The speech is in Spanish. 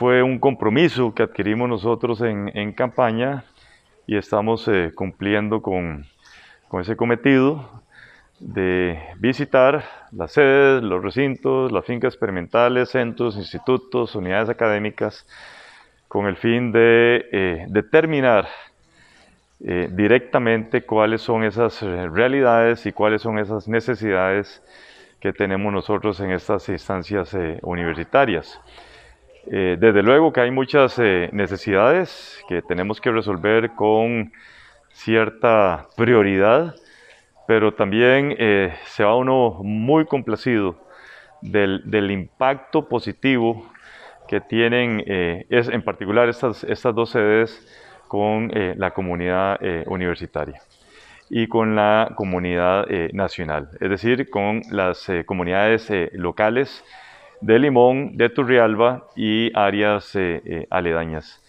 fue un compromiso que adquirimos nosotros en, campaña y estamos eh, cumpliendo con, ese cometido de visitar las sedes, los recintos, las fincas experimentales, centros, institutos, unidades académicas, con el fin de eh, determinar eh, directamente cuáles son esas realidades y cuáles son esas necesidades que tenemos nosotros en estas instancias universitarias. Eh, desde luego que hay muchas eh, necesidades que tenemos que resolver con cierta prioridad, pero también eh, se va uno muy complacido del, impacto positivo que tienen es, en particular estas dos sedes con la comunidad universitaria y con la comunidad nacional, es decir, con las comunidades locales de Limón, de Turrialba y áreas eh, eh, aledañas.